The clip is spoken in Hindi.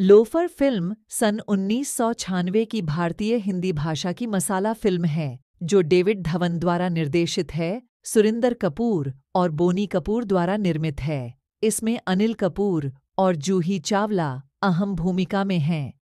लोफर फिल्म सन उन्नीस की भारतीय हिंदी भाषा की मसाला फिल्म है जो डेविड धवन द्वारा निर्देशित है सुरिंदर कपूर और बोनी कपूर द्वारा निर्मित है इसमें अनिल कपूर और जूही चावला अहम भूमिका में हैं